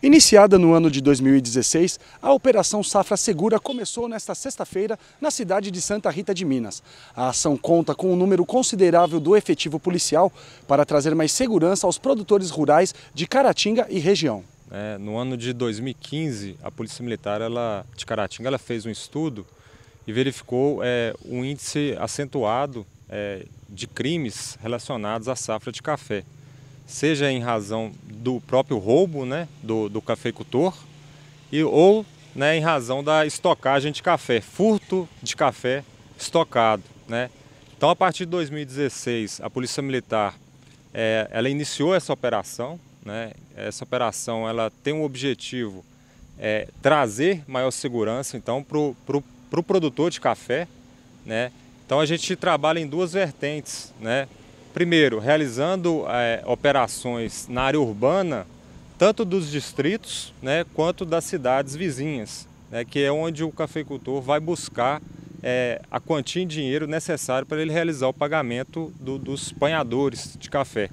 Iniciada no ano de 2016, a Operação Safra Segura começou nesta sexta-feira na cidade de Santa Rita de Minas. A ação conta com um número considerável do efetivo policial para trazer mais segurança aos produtores rurais de Caratinga e região. É, no ano de 2015, a Polícia Militar ela, de Caratinga ela fez um estudo e verificou é, um índice acentuado é, de crimes relacionados à safra de café seja em razão do próprio roubo né, do, do cafeicultor e, ou né, em razão da estocagem de café, furto de café estocado. Né? Então, a partir de 2016, a Polícia Militar é, ela iniciou essa operação. Né? Essa operação ela tem um objetivo é, trazer maior segurança então para o pro, pro produtor de café. Né? Então, a gente trabalha em duas vertentes. Né? primeiro, realizando é, operações na área urbana, tanto dos distritos né, quanto das cidades vizinhas, né, que é onde o cafeicultor vai buscar é, a quantia em dinheiro necessário para ele realizar o pagamento do, dos panhadores de café.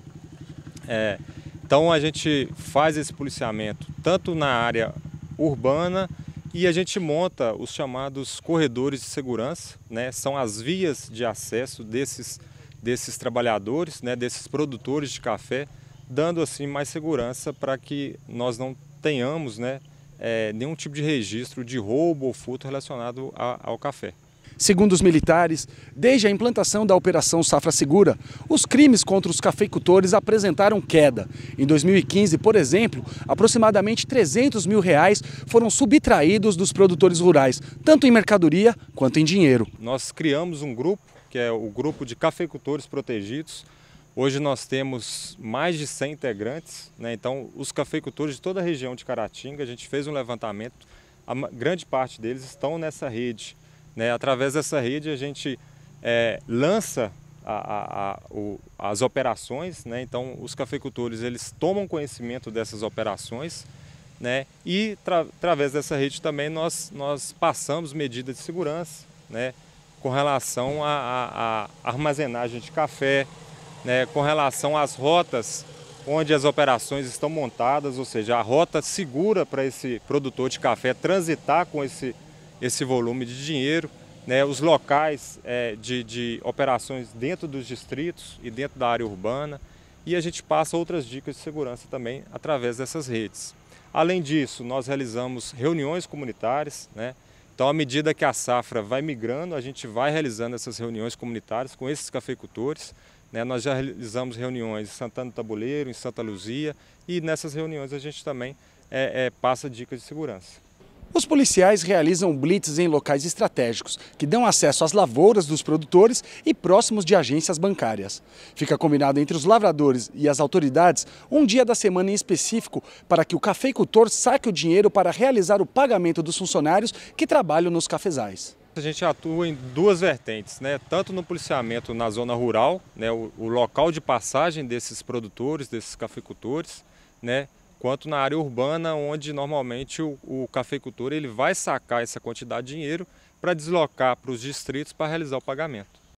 É, então a gente faz esse policiamento tanto na área urbana e a gente monta os chamados corredores de segurança, né, são as vias de acesso desses desses trabalhadores, né, desses produtores de café, dando assim mais segurança para que nós não tenhamos né, é, nenhum tipo de registro de roubo ou furto relacionado a, ao café. Segundo os militares, desde a implantação da Operação Safra Segura, os crimes contra os cafeicultores apresentaram queda. Em 2015, por exemplo, aproximadamente 300 mil reais foram subtraídos dos produtores rurais, tanto em mercadoria quanto em dinheiro. Nós criamos um grupo que é o grupo de cafeicultores protegidos. Hoje nós temos mais de 100 integrantes, né? então os cafeicultores de toda a região de Caratinga, a gente fez um levantamento, a grande parte deles estão nessa rede. Né? Através dessa rede a gente é, lança a, a, a, o, as operações, né? então os cafeicultores eles tomam conhecimento dessas operações né? E através dessa rede também nós, nós passamos medidas de segurança, né? com relação à armazenagem de café, né, com relação às rotas onde as operações estão montadas, ou seja, a rota segura para esse produtor de café transitar com esse, esse volume de dinheiro, né, os locais é, de, de operações dentro dos distritos e dentro da área urbana, e a gente passa outras dicas de segurança também através dessas redes. Além disso, nós realizamos reuniões comunitárias, né, então, à medida que a safra vai migrando, a gente vai realizando essas reuniões comunitárias com esses cafeicultores. Né? Nós já realizamos reuniões em Santana do Tabuleiro, em Santa Luzia, e nessas reuniões a gente também é, é, passa dicas de segurança. Os policiais realizam blitzes em locais estratégicos, que dão acesso às lavouras dos produtores e próximos de agências bancárias. Fica combinado entre os lavradores e as autoridades um dia da semana em específico para que o cafeicultor saque o dinheiro para realizar o pagamento dos funcionários que trabalham nos cafezais. A gente atua em duas vertentes, né? tanto no policiamento na zona rural, né? o, o local de passagem desses produtores, desses cafeicultores, né? quanto na área urbana, onde normalmente o, o cafeicultor ele vai sacar essa quantidade de dinheiro para deslocar para os distritos para realizar o pagamento.